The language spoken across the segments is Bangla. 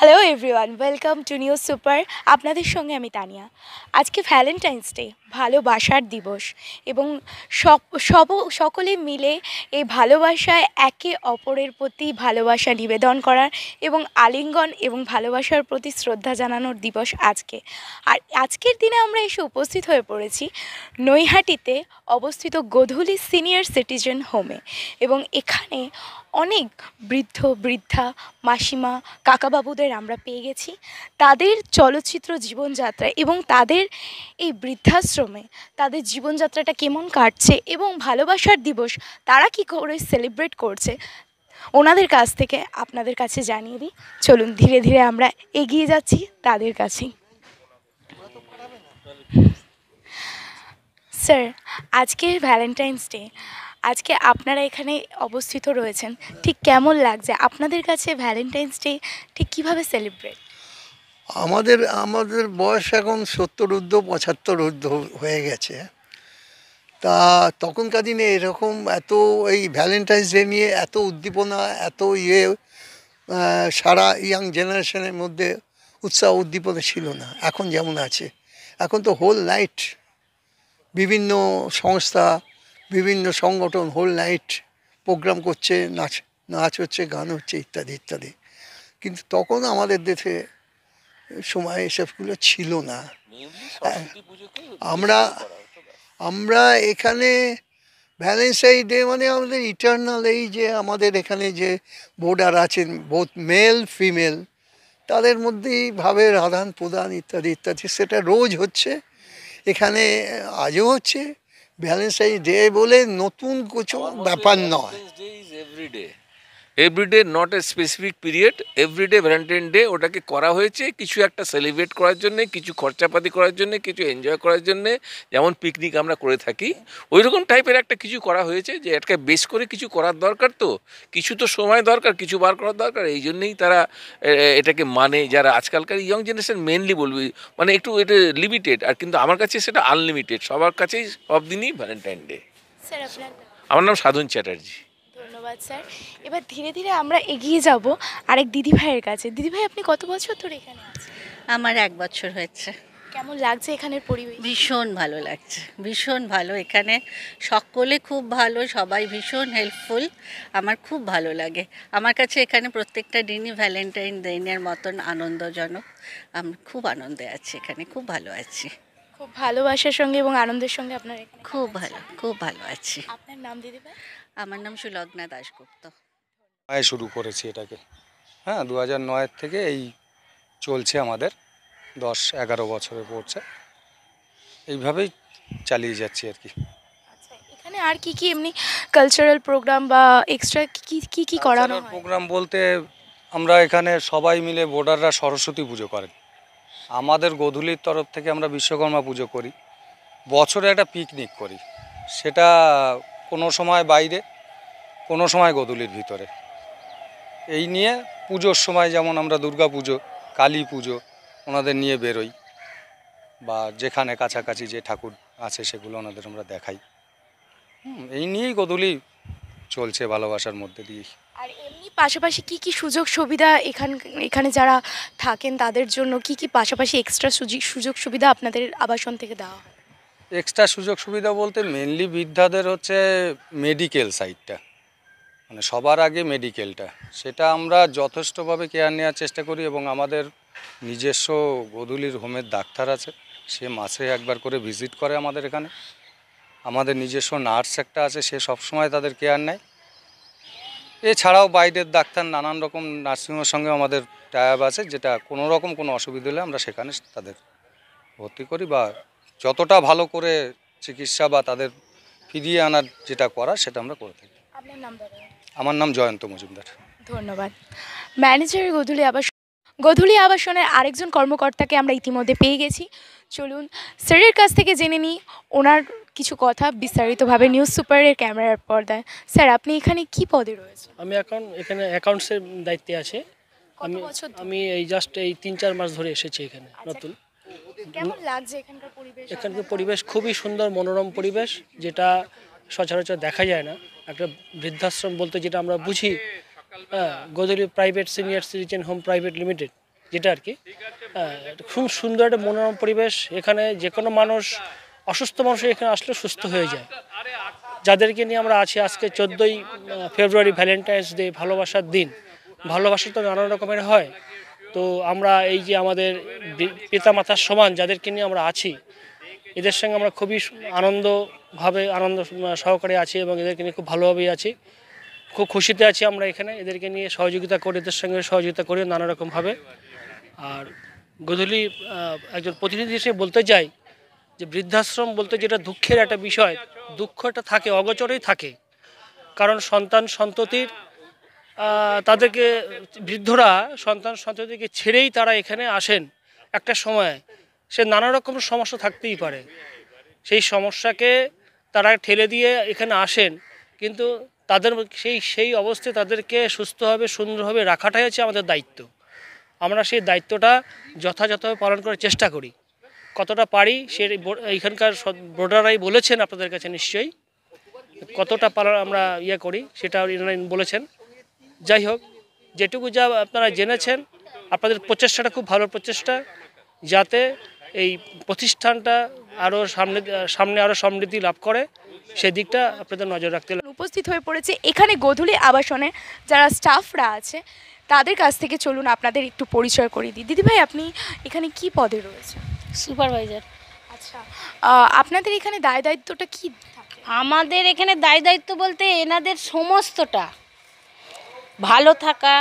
Hello everyone welcome to new super আপনাদের সঙ্গে আমি তানিয়া আজকে ভ্যালেন্টাইন্স ডে ভালোবাসার দিবস এবং সব সকলে মিলে এই ভালোবাসায় একে অপরের প্রতি ভালোবাসা নিবেদন করার এবং আলিঙ্গন এবং ভালোবাসার প্রতি শ্রদ্ধা জানানোর দিবস আজকে আর আজকের দিনে আমরা এসে উপস্থিত হয়ে পড়েছি নৈহাটিতে অবস্থিত গধুলি সিনিয়র সিটিজেন হোমে এবং এখানে অনেক বৃদ্ধ বৃদ্ধা মাসিমা কাকাবাবুদের আমরা পেয়ে গেছি তাদের চলচ্চিত্র জীবনযাত্রা এবং তাদের এই বৃদ্ধাশ্রমে তাদের জীবনযাত্রাটা কেমন কাটছে এবং ভালোবাসার দিবস তারা কি করে সেলিব্রেট করছে ওনাদের কাছ থেকে আপনাদের কাছে জানিয়ে দিই চলুন ধীরে ধীরে আমরা এগিয়ে যাচ্ছি তাদের কাছেই স্যার আজকে ভ্যালেন্টাইন্স ডে আজকে আপনারা এখানে অবস্থিত রয়েছেন ঠিক কেমন লাগছে আপনাদের কাছে ভ্যালেন্টাইন্স ডে ঠিক কীভাবে সেলিব্রেট আমাদের আমাদের বয়স এখন সত্তর ঊর্ধ্ব পঁচাত্তর ঊর্ধ্ব হয়ে গেছে তা তখনকার দিনে এরকম এত এই ভ্যালেন্টাইন্স ডে নিয়ে এত উদ্দীপনা এত ইয়ে সারা ইয়াং জেনারেশনের মধ্যে উৎসাহ উদ্দীপনা ছিল না এখন যেমন আছে এখন তো হোল নাইট বিভিন্ন সংস্থা বিভিন্ন সংগঠন হোল নাইট প্রোগ্রাম করছে নাচ নাচ হচ্ছে গান হচ্ছে ইত্যাদি ইত্যাদি কিন্তু তখন আমাদের দেশে সময় এসবগুলো ছিল না আমরা আমরা এখানে ভ্যালেন্টাইন ডে মানে আমাদের ইটার্নাল এই যে আমাদের এখানে যে বোর্ডার আছেন বোথ মেল ফিমেল তাদের মধ্যেই ভাবের আদান প্রদান ইত্যাদি ইত্যাদি সেটা রোজ হচ্ছে এখানে আজও হচ্ছে ভ্যালেন্টাইন্স ডে বলে নতুন কিছু ব্যাপার নয় everyday not a specific period everyday Valentine Day ওটাকে করা হয়েছে কিছু একটা সেলিব্রেট করার জন্যে কিছু খরচাপাতি করার জন্যে কিছু এনজয় করার জন্যে যেমন পিকনিক আমরা করে থাকি ওই রকম টাইপের একটা কিছু করা হয়েছে যে এটাকে বেশ করে কিছু করার দরকার তো কিছু তো সময় দরকার কিছু বার করার দরকার এই জন্যেই তারা এটাকে মানে যারা আজকালকার ইয়ং জেনারেশন মেনলি বলবি মানে একটু এটা লিমিটেড আর কিন্তু আমার কাছে সেটা আনলিমিটেড সবার কাছেই সব দিনই ভ্যালেন্টাইন ডে আমার নাম সাধন চ্যাটার্জি ধন্যবাদ স্যার এবার ধীরে ধীরে আমরা এগিয়ে যাব আরেক দিদিভাইয়ের কাছে দিদিভাই আপনি কত বছর ধরে এখানে আছেন আমার এক বছর হয়েছে কেমন লাগছে এখানের পরিবেশ ভীষণ ভালো লাগছে ভীষণ ভালো এখানে সকলে খুব ভালো সবাই ভীষণ হেল্পফুল আমার খুব ভালো লাগে আমার কাছে এখানে প্রত্যেকটা দিনই ভ্যালেন্টাইন দিনের মতন আনন্দজনক আমি খুব আনন্দে আছি এখানে খুব ভালো আছি খুব ভালোবাসার সঙ্গে এবং আনন্দের সঙ্গে আপনার খুব ভালো খুব ভালো আছি আপনার নাম দিদিভাই আমার নাম সুলগ্না দাশগুপ্ত আয় শুরু করেছি এটাকে হ্যাঁ দু হাজার নয়ের থেকে এই চলছে আমাদের দশ এগারো বছরে পড়ছে এইভাবেই চালিয়ে যাচ্ছি আর কি আচ্ছা, এখানে আর কি কি এমনি কালচারাল প্রোগ্রাম বা এক্সট্রা কি কি কি করানো প্রোগ্রাম বলতে আমরা এখানে সবাই মিলে বোর্ডাররা সরস্বতী পুজো করেন আমাদের গধুলির তরফ থেকে আমরা বিশ্বকর্মা পুজো করি বছরে একটা পিকনিক করি সেটা কোনো সময় বাইরে কোনো সময় গদুলির ভিতরে এই নিয়ে পুজোর সময় যেমন আমরা দুর্গা পুজো কালী পুজো ওনাদের নিয়ে বেরোই বা যেখানে কাছাকাছি যে ঠাকুর আছে সেগুলো ওনাদের আমরা দেখাই এই নিয়েই গদুলি চলছে ভালোবাসার মধ্যে দিয়ে আর এমনি পাশাপাশি কি কি সুযোগ সুবিধা এখান এখানে যারা থাকেন তাদের জন্য কি কি পাশাপাশি এক্সট্রা সুযোগ সুবিধা আপনাদের আবাসন থেকে দেওয়া হয় এক্সট্রা সুযোগ সুবিধা বলতে মেনলি বৃদ্ধাদের হচ্ছে মেডিকেল সাইডটা মানে সবার আগে মেডিকেলটা সেটা আমরা যথেষ্টভাবে কেয়ার নেওয়ার চেষ্টা করি এবং আমাদের নিজস্ব গধুলির হোমের ডাক্তার আছে সে মাসে একবার করে ভিজিট করে আমাদের এখানে আমাদের নিজস্ব নার্স একটা আছে সে সবসময় তাদের কেয়ার নেয় এছাড়াও বাইরের ডাক্তার নানান রকম নার্সিংহোমের সঙ্গে আমাদের টায়াব আছে যেটা কোনো রকম কোনো অসুবিধা হলে আমরা সেখানে তাদের ভর্তি করি বা যতটা ভালো করে চিকিৎসা বা তাদের ফিরিয়ে আনার যেটা করা সেটা আমরা করে থাকি আমার নাম জয়ন্ত মজুমদার ধন্যবাদ ম্যানেজার গধুলি আবাস গধুলি আবাসনের আরেকজন কর্মকর্তাকে আমরা ইতিমধ্যে পেয়ে গেছি চলুন স্যারের কাছ থেকে জেনে নিই ওনার কিছু কথা বিস্তারিতভাবে নিউজ সুপারের ক্যামেরার পর্দায় স্যার আপনি এখানে কি পদে রয়েছেন আমি এখন এখানে অ্যাকাউন্টসের দায়িত্বে আছে আমি আমি এই জাস্ট এই তিন চার মাস ধরে এসেছি এখানে আচ্ছা। নতুন এখানকার পরিবেশ খুবই সুন্দর মনোরম পরিবেশ যেটা সচরাচর দেখা যায় না একটা বৃদ্ধাশ্রম বলতে যেটা আমরা বুঝি হ্যাঁ Godrej private senior citizen home private limited যেটা আর কি হ্যাঁ, খুব সুন্দর একটা মনোরম পরিবেশ এখানে যে কোনো মানুষ অসুস্থ মানুষ এখানে আসলে সুস্থ হয়ে যায় যাদেরকে নিয়ে আমরা আছি আজকে চোদ্দোই ফেব্রুয়ারি ভ্যালেন্টাইন্স ডে ভালোবাসার দিন ভালোবাসা তো নানান রকমের হয় তো আমরা এই যে আমাদের পিতা মাতার সমান যাদেরকে নিয়ে আমরা আছি এদের সঙ্গে আমরা খুবই আনন্দভাবে আনন্দ সহকারে আছি এবং এদেরকে নিয়ে খুব ভালোভাবেই আছি খুব খুশিতে আছি আমরা এখানে এদেরকে নিয়ে সহযোগিতা করে এদের সঙ্গে সহযোগিতা করি নানারকমভাবে আর গধুলি একজন প্রতিনিধি হিসেবে বলতে চাই যে বৃদ্ধাশ্রম বলতে যেটা দুঃখের একটা বিষয় দুঃখটা থাকে অগচরেই থাকে কারণ সন্তান সন্ততির তাদেরকে বৃদ্ধরা সন্তান সন্ততিকে ছেড়েই তারা এখানে আসেন একটা সময় সে নানা রকম সমস্যা থাকতেই পারে সেই সমস্যাকে তারা ঠেলে দিয়ে এখানে আসেন কিন্তু তাদের সেই সেই অবস্থায় তাদেরকে সুস্থভাবে সুন্দরভাবে রাখাটাই হচ্ছে আমাদের দায়িত্ব আমরা সেই দায়িত্বটা যথাযথভাবে পালন করার চেষ্টা করি কতটা পারি সে এখানকার বোর্ডারাই বলেছেন আপনাদের কাছে নিশ্চয়ই কতটা পালন আমরা ইয়ে করি সেটা বলেছেন যাই হোক যেটুকু যা আপনারা জেনেছেন আপনাদের প্রচেষ্টাটা খুব ভালো প্রচেষ্টা যাতে এই প্রতিষ্ঠানটা আরও সামনে সামনে আরও সমৃদ্ধি লাভ করে সেদিকটা আপনাদের নজর রাখতে উপস্থিত হয়ে পড়েছে এখানে গোধূলি আবাসনে যারা স্টাফরা আছে তাদের কাছ থেকে চলুন আপনাদের একটু পরিচয় করিয়ে দিই দিদিভাই আপনি এখানে কি পদে রয়েছে সুপারভাইজার আচ্ছা আপনাদের এখানে দায় দায়িত্বটা কী আমাদের এখানে দায় দায়িত্ব বলতে এনাদের সমস্তটা ভালো থাকা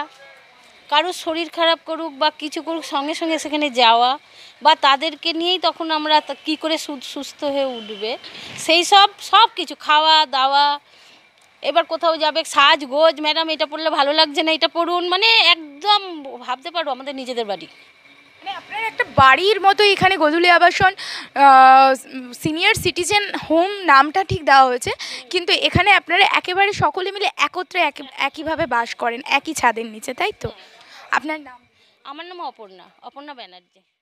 কারো শরীর খারাপ করুক বা কিছু করুক সঙ্গে সঙ্গে সেখানে যাওয়া বা তাদেরকে নিয়েই তখন আমরা কি করে সুস্থ হয়ে উঠবে সেই সব সব কিছু খাওয়া দাওয়া এবার কোথাও যাবে সাজ গোজ ম্যাডাম এটা পড়লে ভালো লাগছে না এটা পড়ুন মানে একদম ভাবতে পারবো আমাদের নিজেদের বাড়ি মানে আপনার একটা বাড়ির মতো এখানে গধুলি আবাসন সিনিয়র সিটিজেন হোম নামটা ঠিক দেওয়া হয়েছে কিন্তু এখানে আপনারা একেবারে সকলে মিলে একত্রে একইভাবে বাস করেন একই ছাদের নিচে তাই তো আপনার নাম আমার নাম অপর্ণা অপর্ণা ব্যানার্জি